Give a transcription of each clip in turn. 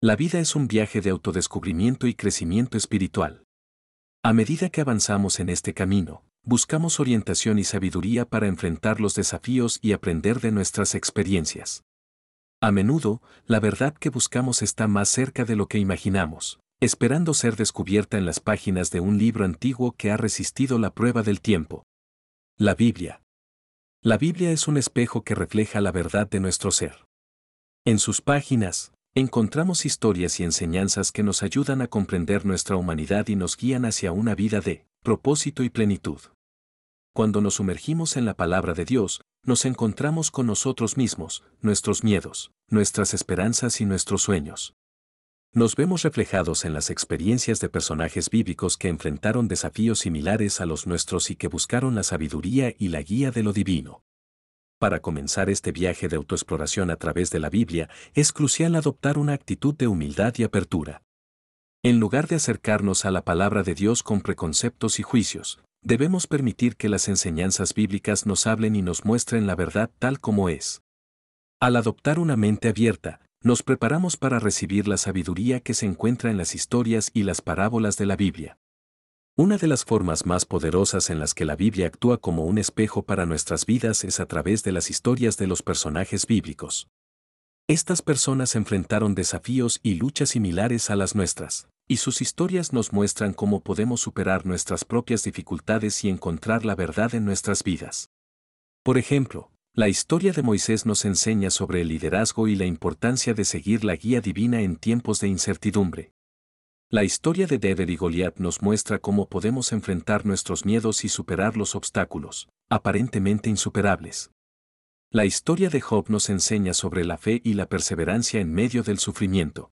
La vida es un viaje de autodescubrimiento y crecimiento espiritual. A medida que avanzamos en este camino, buscamos orientación y sabiduría para enfrentar los desafíos y aprender de nuestras experiencias. A menudo, la verdad que buscamos está más cerca de lo que imaginamos, esperando ser descubierta en las páginas de un libro antiguo que ha resistido la prueba del tiempo. La Biblia. La Biblia es un espejo que refleja la verdad de nuestro ser. En sus páginas, encontramos historias y enseñanzas que nos ayudan a comprender nuestra humanidad y nos guían hacia una vida de propósito y plenitud. Cuando nos sumergimos en la palabra de Dios, nos encontramos con nosotros mismos, nuestros miedos, nuestras esperanzas y nuestros sueños. Nos vemos reflejados en las experiencias de personajes bíblicos que enfrentaron desafíos similares a los nuestros y que buscaron la sabiduría y la guía de lo divino. Para comenzar este viaje de autoexploración a través de la Biblia, es crucial adoptar una actitud de humildad y apertura. En lugar de acercarnos a la palabra de Dios con preconceptos y juicios, debemos permitir que las enseñanzas bíblicas nos hablen y nos muestren la verdad tal como es. Al adoptar una mente abierta, nos preparamos para recibir la sabiduría que se encuentra en las historias y las parábolas de la Biblia. Una de las formas más poderosas en las que la Biblia actúa como un espejo para nuestras vidas es a través de las historias de los personajes bíblicos. Estas personas enfrentaron desafíos y luchas similares a las nuestras, y sus historias nos muestran cómo podemos superar nuestras propias dificultades y encontrar la verdad en nuestras vidas. Por ejemplo, la historia de Moisés nos enseña sobre el liderazgo y la importancia de seguir la guía divina en tiempos de incertidumbre. La historia de David y Goliath nos muestra cómo podemos enfrentar nuestros miedos y superar los obstáculos, aparentemente insuperables. La historia de Job nos enseña sobre la fe y la perseverancia en medio del sufrimiento.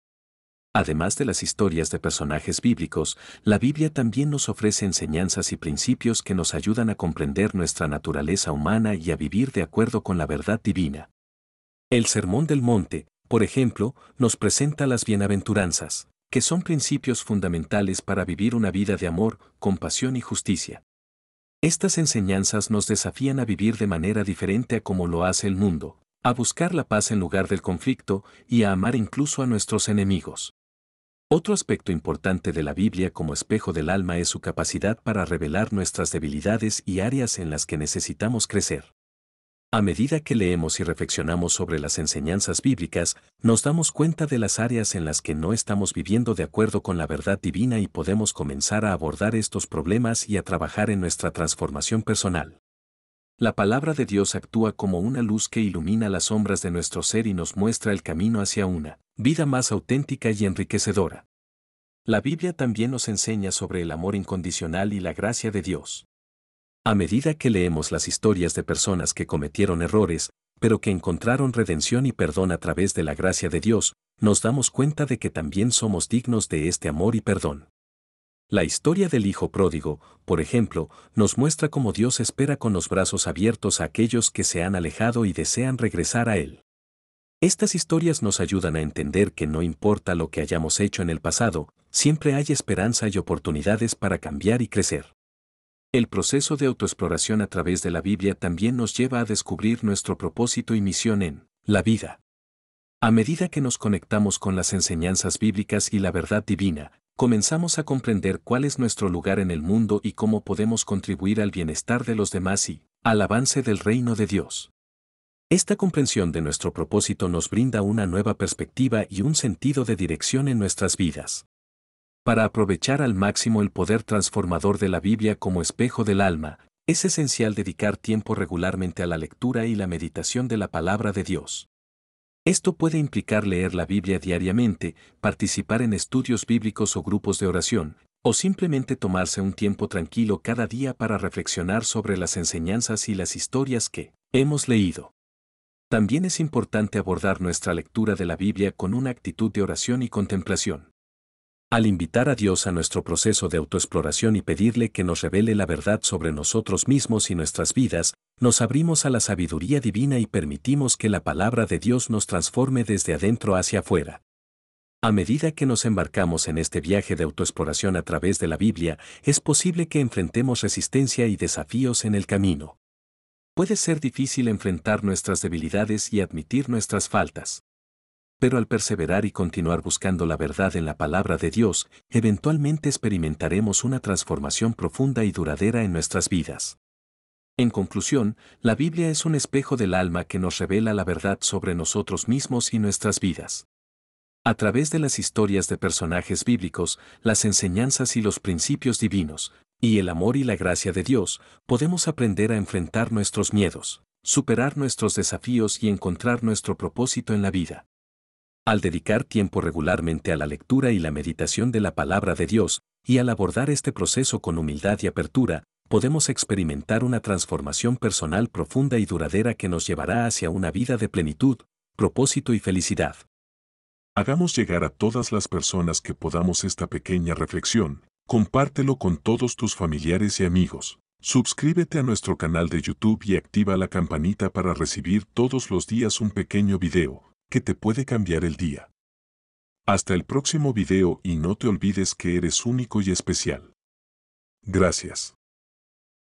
Además de las historias de personajes bíblicos, la Biblia también nos ofrece enseñanzas y principios que nos ayudan a comprender nuestra naturaleza humana y a vivir de acuerdo con la verdad divina. El Sermón del Monte, por ejemplo, nos presenta las bienaventuranzas que son principios fundamentales para vivir una vida de amor, compasión y justicia. Estas enseñanzas nos desafían a vivir de manera diferente a como lo hace el mundo, a buscar la paz en lugar del conflicto y a amar incluso a nuestros enemigos. Otro aspecto importante de la Biblia como espejo del alma es su capacidad para revelar nuestras debilidades y áreas en las que necesitamos crecer. A medida que leemos y reflexionamos sobre las enseñanzas bíblicas, nos damos cuenta de las áreas en las que no estamos viviendo de acuerdo con la verdad divina y podemos comenzar a abordar estos problemas y a trabajar en nuestra transformación personal. La palabra de Dios actúa como una luz que ilumina las sombras de nuestro ser y nos muestra el camino hacia una vida más auténtica y enriquecedora. La Biblia también nos enseña sobre el amor incondicional y la gracia de Dios. A medida que leemos las historias de personas que cometieron errores, pero que encontraron redención y perdón a través de la gracia de Dios, nos damos cuenta de que también somos dignos de este amor y perdón. La historia del Hijo Pródigo, por ejemplo, nos muestra cómo Dios espera con los brazos abiertos a aquellos que se han alejado y desean regresar a Él. Estas historias nos ayudan a entender que no importa lo que hayamos hecho en el pasado, siempre hay esperanza y oportunidades para cambiar y crecer. El proceso de autoexploración a través de la Biblia también nos lleva a descubrir nuestro propósito y misión en la vida. A medida que nos conectamos con las enseñanzas bíblicas y la verdad divina, comenzamos a comprender cuál es nuestro lugar en el mundo y cómo podemos contribuir al bienestar de los demás y al avance del reino de Dios. Esta comprensión de nuestro propósito nos brinda una nueva perspectiva y un sentido de dirección en nuestras vidas. Para aprovechar al máximo el poder transformador de la Biblia como espejo del alma, es esencial dedicar tiempo regularmente a la lectura y la meditación de la palabra de Dios. Esto puede implicar leer la Biblia diariamente, participar en estudios bíblicos o grupos de oración, o simplemente tomarse un tiempo tranquilo cada día para reflexionar sobre las enseñanzas y las historias que hemos leído. También es importante abordar nuestra lectura de la Biblia con una actitud de oración y contemplación. Al invitar a Dios a nuestro proceso de autoexploración y pedirle que nos revele la verdad sobre nosotros mismos y nuestras vidas, nos abrimos a la sabiduría divina y permitimos que la palabra de Dios nos transforme desde adentro hacia afuera. A medida que nos embarcamos en este viaje de autoexploración a través de la Biblia, es posible que enfrentemos resistencia y desafíos en el camino. Puede ser difícil enfrentar nuestras debilidades y admitir nuestras faltas pero al perseverar y continuar buscando la verdad en la palabra de Dios, eventualmente experimentaremos una transformación profunda y duradera en nuestras vidas. En conclusión, la Biblia es un espejo del alma que nos revela la verdad sobre nosotros mismos y nuestras vidas. A través de las historias de personajes bíblicos, las enseñanzas y los principios divinos, y el amor y la gracia de Dios, podemos aprender a enfrentar nuestros miedos, superar nuestros desafíos y encontrar nuestro propósito en la vida. Al dedicar tiempo regularmente a la lectura y la meditación de la palabra de Dios, y al abordar este proceso con humildad y apertura, podemos experimentar una transformación personal profunda y duradera que nos llevará hacia una vida de plenitud, propósito y felicidad. Hagamos llegar a todas las personas que podamos esta pequeña reflexión. Compártelo con todos tus familiares y amigos. Suscríbete a nuestro canal de YouTube y activa la campanita para recibir todos los días un pequeño video que te puede cambiar el día. Hasta el próximo video y no te olvides que eres único y especial. Gracias.